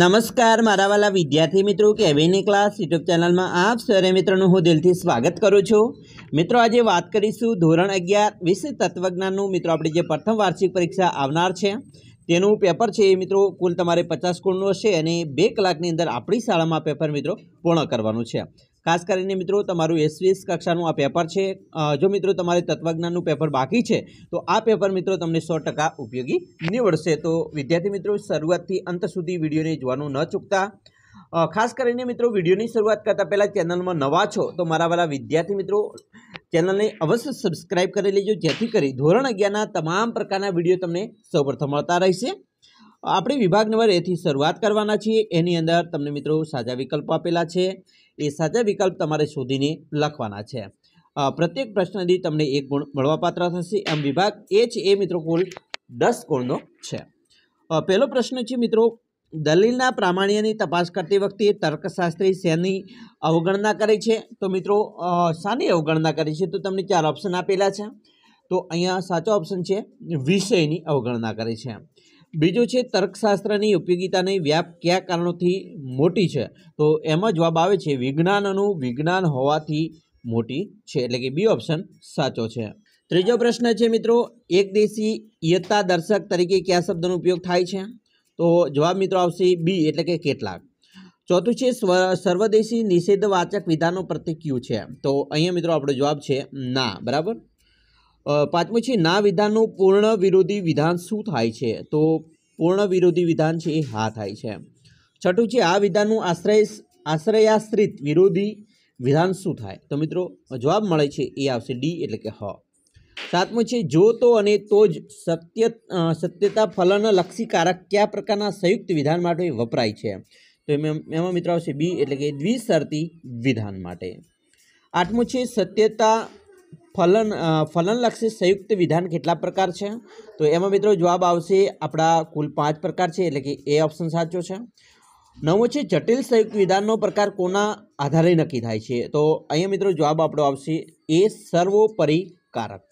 નમસ્કાર મારા વાલા વિદ્યાર્થી મિત્રો કેવીની ક્લાસ યુટ્યુબ ચેનલમાં આપ સરે મિત્રોનું હું દિલથી સ્વાગત કરું છું મિત્રો આજે વાત કરીશું ધોરણ અગિયાર વિષય તત્વજ્ઞાનનું મિત્રો આપણી જે પ્રથમ વાર્ષિક પરીક્ષા આવનાર છે તેનું પેપર છે એ મિત્રો કુલ તમારે પચાસ ગુણનું હશે અને બે કલાકની અંદર આપણી શાળામાં પેપર મિત્રો પૂર્ણ કરવાનું છે ખાસ કરીને મિત્રો તમારું એસવીએસ કક્ષાનું આ પેપર છે જો મિત્રો તમારે તત્વજ્ઞાનનું પેપર બાકી છે તો આ પેપર મિત્રો તમને સો ટકા ઉપયોગી નીવડશે તો વિદ્યાર્થી મિત્રો શરૂઆતથી અંત સુધી વિડીયોને જોવાનું ન ચૂકતા ખાસ કરીને મિત્રો વિડીયોની શરૂઆત કરતાં પહેલાં ચેનલમાં નવા છો તો મારા વાલા વિદ્યાર્થી મિત્રો ચેનલને અવશ્ય સબસ્ક્રાઇબ કરી લેજો જેથી કરી ધોરણ અગિયારના તમામ પ્રકારના વિડીયો તમને સૌપ્રથમ મળતા રહેશે આપણે વિભાગ નંબર એથી શરૂઆત કરવાના છીએ એની અંદર તમને મિત્રો સાજા વિકલ્પ આપેલા છે એ સાજા વિકલ્પ તમારે શોધીને લખવાના છે પ્રત્યેક પ્રશ્નથી તમને એક ગુણ મળવાપાત્ર થશે એમ વિભાગ એ જ એ મિત્રો કુલ દસ ગુણનો છે પહેલો પ્રશ્ન છે મિત્રો દલીલના પ્રામાણ્યની તપાસ કરતી વખતે તર્કશાસ્ત્રી શેની અવગણના કરે છે તો મિત્રો શાની અવગણના કરે છે તો તમને ચાર ઓપ્શન આપેલા છે તો અહીંયા સાચો ઓપ્શન છે વિષયની અવગણના કરે છે એમ બીજું છે તર્કશાસ્ત્રની ઉપયોગિતાની વ્યાપ કયા કારણોથી મોટી છે તો એમાં જવાબ આવે છે વિજ્ઞાનનું વિજ્ઞાન હોવાથી મોટી છે એટલે કે બી ઓપ્શન સાચો છે ત્રીજો પ્રશ્ન છે મિત્રો એકદેશી યતા દર્શક તરીકે કયા શબ્દનો ઉપયોગ થાય છે તો જવાબ મિત્રો આવશે બી એટલે કે કેટલાક ચોથું છે સ્વ સર્વદેશી નિષેધવાચક વિધાનો પ્રતિક ક્યુ છે તો અહીંયા મિત્રો આપણો જવાબ છે ના બરાબર પાંચમું છે ના વિધાનનું પૂર્ણ વિરોધી વિધાન શું થાય છે તો પૂર્ણ વિરોધી વિધાન છે એ હા થાય છે છઠ્ઠું છે આ વિધાનનું આશ્રય આશ્રયાશ્રિત વિરોધી વિધાન શું થાય તો મિત્રો જવાબ મળે છે એ આવશે ડી એટલે કે હ સાતમું છે જો તો અને તો જ સત્ય સત્યતા ફલન લક્ષીકારક કયા પ્રકારના સંયુક્ત વિધાન માટે વપરાય છે તો એમાં મિત્રો આવશે બી એટલે કે દ્વિસર્તી વિધાન માટે આઠમું છે સત્યતા ફલન ફલનલક્ષી સંયુક્ત વિધાન કેટલા પ્રકાર છે તો એમાં મિત્રો જવાબ આવશે આપણા કુલ પાંચ પ્રકાર છે એટલે કે એ ઓપ્શન સાચો છે નવો છે જટિલ સંયુક્ત વિધાનનો પ્રકાર કોના આધારે નક્કી થાય છે તો અહીંયા મિત્રો જવાબ આપણો આવશે એ સર્વોપરી કારક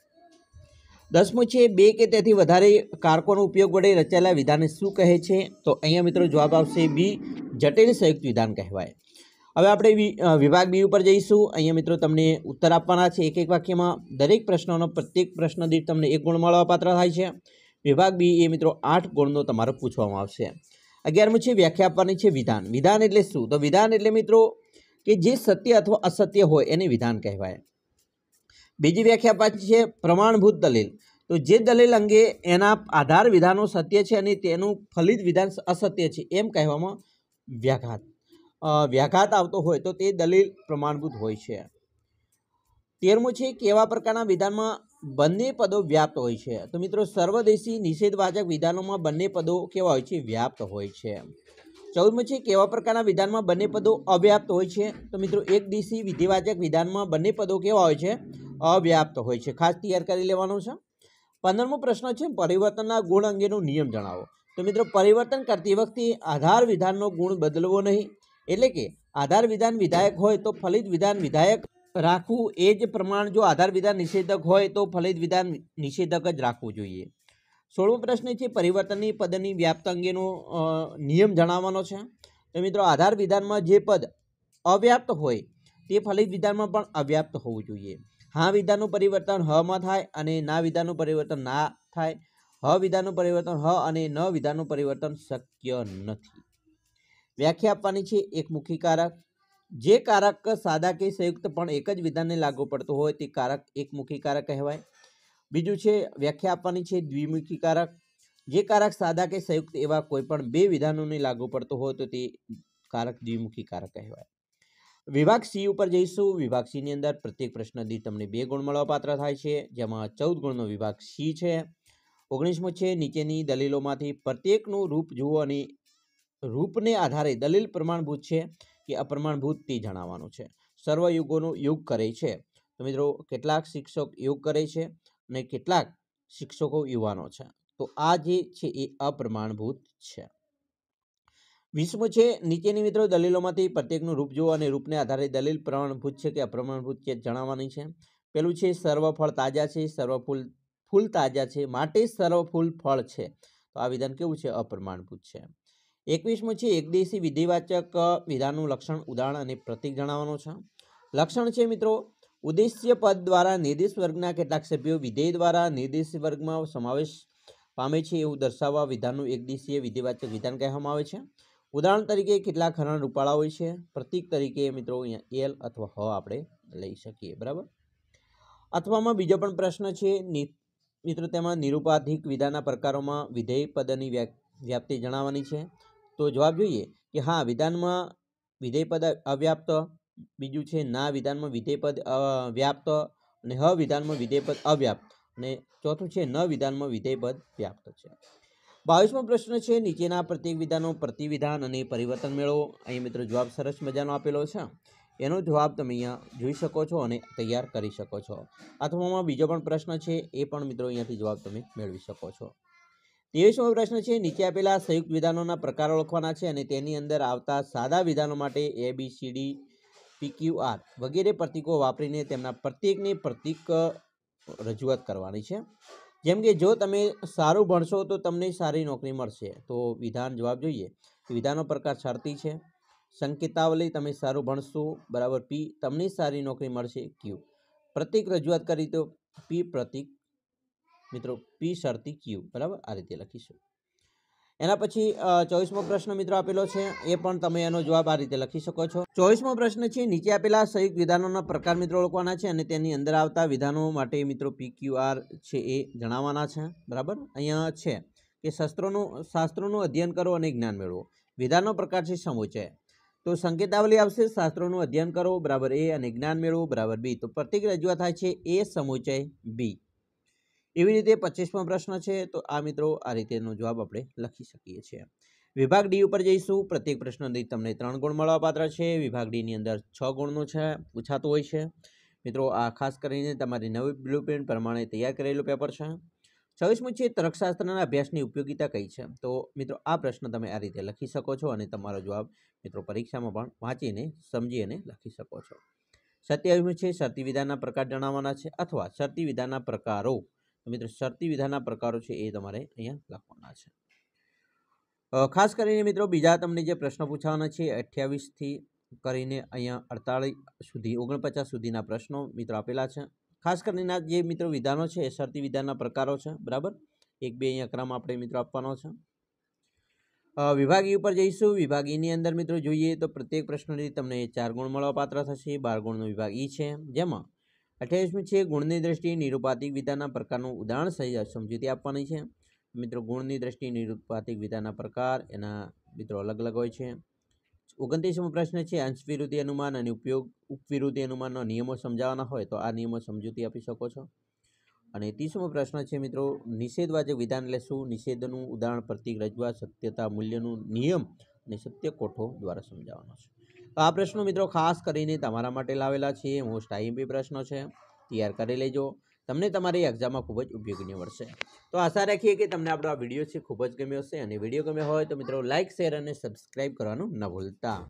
દસમું છે બે કે તેથી વધારે કારકોનો ઉપયોગ વડે રચાયેલા વિધાનને શું કહે છે તો અહીંયા મિત્રો જવાબ આવશે બી જટિલ સંયુક્ત વિધાન કહેવાય હવે આપણે વિભાગ બી ઉપર જઈશું અહીંયા મિત્રો તમને ઉત્તર આપવાના છે એક એક વાક્યમાં દરેક પ્રશ્નોનો પ્રત્યેક પ્રશ્ન દીઠ તમને એક ગુણ મળવાપાત્ર થાય છે વિભાગ બી એ મિત્રો આઠ ગુણનો તમારો પૂછવામાં આવશે અગિયારમું છે વ્યાખ્યા આપવાની છે વિધાન વિધાન એટલે શું તો વિધાન એટલે મિત્રો કે જે સત્ય અથવા અસત્ય હોય એને વિધાન કહેવાય બીજી વ્યાખ્યા પાછી છે પ્રમાણભૂત દલીલ તો જે દલીલ અંગે એના આધાર વિધાનો સત્ય છે અને તેનું ફલિત વિધાન અસત્ય છે એમ કહેવામાં વ્યાઘાત વ્યાઘાત આવતો હોય તો તે દલીલ પ્રમાણભૂત હોય છે તેરમું છે કેવા પ્રકારના વિધાનમાં બંને પદો વ્યાપ્ત હોય છે તો મિત્રો સર્વદેશી નિષેધવાચક વિધાનોમાં બંને પદો કેવા હોય છે વ્યાપ્ત હોય છે ચૌદમું છે કેવા પ્રકારના વિધાનમાં બંને પદો અવ્યાપ્ત હોય છે તો મિત્રો એક દેશી વિધિવાચક વિધાનમાં બંને પદો કેવા હોય છે અવ્યાપ્ત હોય છે ખાસ તૈયાર કરી લેવાનો છે પંદરમો પ્રશ્ન છે પરિવર્તનના ગુણ અંગેનો નિયમ જણાવો તો મિત્રો પરિવર્તન કરતી વખતે આધાર વિધાનનો ગુણ બદલવો નહીં એટલે કે આધાર વિધાન વિધાયક હોય તો ફલિત વિધાન વિધાયક રાખવું એ જ પ્રમાણ જો આધાર વિધાન નિષેધક હોય તો ફલિત વિધાન નિષેધક જ રાખવું જોઈએ સોળમો પ્રશ્ન છે પરિવર્તનની પદની વ્યાપ્ત અંગેનો નિયમ જણાવવાનો છે તો મિત્રો આધાર વિધાનમાં જે પદ અવ્યાપ્ત હોય તે ફલિત વિધાનમાં પણ અવ્યાપ્ત હોવું જોઈએ હા વિધાનનું પરિવર્તન હમાં થાય અને ના વિધાનનું પરિવર્તન ના થાય હ વિધાનનું પરિવર્તન હ અને ન વિધાનનું પરિવર્તન શક્ય નથી વ્યાખ્યા આપવાની છે એક મુખી કારક જે કારક સાદા કે સંયુક્ત પણ એક જ વિધાનને લાગુ પડતો હોય તે કારક એકમુખી કારક કહેવાય બીજું છે વ્યાખ્યા આપવાની છે દ્વિમુખી કારક જે કારક સાદા કે સંયુક્ત એવા કોઈપણ બે વિધાનોને લાગુ પડતો હોય તો તે કારક દ્વિમુખી કારક કહેવાય વિભાગ સી ઉપર જઈશું વિભાગ સીની અંદર પ્રત્યેક પ્રશ્ન દી તમને બે ગુણ પાત્ર થાય છે જેમાં ચૌદ ગુણનો વિભાગ સી છે ઓગણીસમો છે નીચેની દલીલોમાંથી પ્રત્યેકનું રૂપ જુઓ અને રૂપને આધારે દલીલ પ્રમાણભૂત છે કે અપ્રમાણભૂત તે જણાવવાનું છે સર્વ યુગોનો યુગ કરે છે તો મિત્રો કેટલાક શિક્ષક યોગ કરે છે અને કેટલાક શિક્ષકો યુવાનો છે તો આ જે છે એ અપ્રમાણભૂત છે વિશ્વ છે નીચેની મિત્રો દલીલોમાંથી પ્રત્યેકનું રૂપ જુઓ અને રૂપને આધારે દલીલ પ્રમાણભૂત છે કે અપ્રમાણભૂત છે જણાવવાની છે પેલું છે સર્વ ફળ તાજા છે સર્વ ફૂલ ફૂલ તાજા છે માટે સર્વ ફૂલ ફળ છે તો આ વિધાન કેવું છે અપ્રમાણભૂત છે એકવીસમું છે એકદેશી વિધિવાચક વિધાનનું લક્ષણ ઉદાહરણ અને પ્રતિક જણાવવાનો છે લક્ષણ છે મિત્રો ઉદ્દેશ્ય પદ દ્વારા નિર્દેશ વર્ગના કેટલાક સભ્યો વિધેય દ્વારા નિર્દેશ વર્ગમાં સમાવેશ પામે છે એવું દર્શાવવા વિધાનનું એકદેશીય વિધિવાચક વિધાન કહેવામાં આવે છે ઉદાહરણ તરીકે કેટલાક હરણ રૂપાળા હોય છે પ્રતિક તરીકે મિત્રો અહીંયા એલ અથવા હ આપણે લઈ શકીએ બરાબર અથવામાં બીજો પણ પ્રશ્ન છે મિત્રો તેમાં નિરૂપાધિક વિધાના પ્રકારોમાં વિધેય પદની વ્યાપ્તિ જણાવવાની છે તો જવાબ જોઈએ કે હા વિધાનમાં વિધેયપદ અવ્યાપ્ત બીજું છે ના વિધાનમાં વિધેયપદ વ્યાપ્ત અને હ વિધાનમાં વિધેયપદ અવ્યાપ્ત અને ચોથું છે ન વિધાનમાં વિધેયપદ વ્યાપ્ત છે બાવીસમો પ્રશ્ન છે નીચેના પ્રત્યેક વિધાનો પ્રતિવિધાન અને પરિવર્તન મેળવો અહીં મિત્રો જવાબ સરસ મજાનો આપેલો છે એનો જવાબ તમે અહીંયા જોઈ શકો છો અને તૈયાર કરી શકો છો અથવામાં બીજો પણ પ્રશ્ન છે એ પણ મિત્રો અહીંયાથી જવાબ તમે મેળવી શકો છો ત્રેવીસમો પ્રશ્ન છે નીચે આપેલા સંયુક્ત વિધાનોના પ્રકાર ઓળખવાના છે અને તેની અંદર આવતા સાદા વિધાનો માટે A B C D P Q R વગેરે પ્રતીકો વાપરીને તેમના પ્રત્યેકની પ્રતીક રજૂઆત કરવાની છે જેમ કે જો તમે સારું ભણશો તો તમને સારી નોકરી મળશે તો વિધાન જવાબ જોઈએ વિધાનો પ્રકાર શરતી છે સંકેતાવલી તમે સારું ભણશો બરાબર પી તમને સારી નોકરી મળશે ક્યુ પ્રતિક રજૂઆત કરી તો પી પ્રતિક મિત્રો પી શરતી ક્યુ બરાબર આ રીતે લખીશું એના પછી ચોવીસમો પ્રશ્ન મિત્રો આપેલો છે એ પણ તમે એનો જવાબ આ રીતે લખી શકો છો ચોવીસમો પ્રશ્ન છે નીચે આપેલા સંયુક્ત વિધાનોના પ્રકાર મિત્રો ઓળખવાના છે અને તેની અંદર આવતા વિધાનો માટે મિત્રો પી છે એ જણાવવાના છે બરાબર અહીંયા છે કે શસ્ત્રોનું શાસ્ત્રોનું અધ્યયન કરો અને જ્ઞાન મેળવો વિધાનનો પ્રકાર છે સમુચય તો સંકેતાવલી આવશે શાસ્ત્રોનું અધ્યયન કરો બરાબર એ અને જ્ઞાન મેળવો બરાબર બી તો પ્રતિક રજૂઆત થાય છે એ સમુચય બી એવી રીતે પચીસમો પ્રશ્ન છે તો આ મિત્રો આ રીતેનો જવાબ આપણે લખી શકીએ છીએ વિભાગ ડી ઉપર જઈશું પ્રત્યેક પ્રશ્ન દીઠ તમને ત્રણ ગુણ મળવાપાત્ર છે વિભાગ ડીની અંદર છ ગુણનો છે પૂછાતો હોય છે મિત્રો આ ખાસ કરીને તમારી નવી બ્લુપ્રિન્ટ પ્રમાણે તૈયાર કરેલું પેપર છે છવ્વીસમું છે તર્કશાસ્ત્રના અભ્યાસની ઉપયોગિતા કઈ છે તો મિત્રો આ પ્રશ્ન તમે આ રીતે લખી શકો છો અને તમારો જવાબ મિત્રો પરીક્ષામાં પણ વાંચીને સમજી અને લખી શકો છો સત્યાવીસમું છે શરતી વિધાનના પ્રકાર જણાવવાના છે અથવા શરતી વિધાનના પ્રકારો તો મિત્રો શરતી વિધાનના પ્રકારો છે એ તમારે અહીંયા લખવાના છે ખાસ કરીને મિત્રો બીજા તમને જે પ્રશ્ન પૂછવાના છે અઠ્યાવીસથી કરીને અહીંયા અડતાળીસ સુધી ઓગણપચાસ સુધીના પ્રશ્નો મિત્રો આપેલા છે ખાસ કરીને જે મિત્રો વિધાનો છે એ શરતી વિધાનના પ્રકારો છે બરાબર એક બે અહીંયા ક્રમ આપણે મિત્રો આપવાનો છે વિભાગી ઉપર જઈશું વિભાગીની અંદર મિત્રો જોઈએ તો પ્રત્યેક પ્રશ્નથી તમને ચાર ગુણ મળવાપાત્ર થશે બાર ગુણનો વિભાગ ઈ છે જેમાં અઠ્યાવીસમી છે ગુણની દ્રષ્ટિએ નિરૂપાતિક વિધાના પ્રકારનું ઉદાહરણ સહિત સમજૂતી આપવાની છે મિત્રો ગુણની દ્રષ્ટિએ નિરૂપાતિક વિધાના પ્રકાર એના મિત્રો અલગ અલગ હોય છે ઓગણત્રીસમો પ્રશ્ન છે અંશ વિરોધી અનુમાન અને ઉપયોગ ઉપવિરોધી અનુમાનના નિયમો સમજાવવાના હોય તો આ નિયમો સમજૂતી આપી શકો છો અને ત્રીસમો પ્રશ્ન છે મિત્રો નિષેધવાચક વિધાન એટલે નિષેધનું ઉદાહરણ પ્રતિક રજૂઆત સત્યતા મૂલ્યનું નિયમ અને સત્ય કોઠો દ્વારા સમજાવવાનો છે તો આ પ્રશ્નો મિત્રો ખાસ કરીને તમારા માટે લાવેલા છીએ મોસ્ટ આઈએમપી પ્રશ્નો છે તૈયાર કરી લેજો તમને તમારી એક્ઝામમાં ખૂબ જ ઉપયોગી નીવડશે તો આશા રાખીએ કે તમને આપણો આ વિડીયો છે ખૂબ જ ગમ્યો હશે અને વિડીયો ગમ્યો હોય તો મિત્રો લાઇક શેર અને સબસ્ક્રાઈબ કરવાનું ન ભૂલતા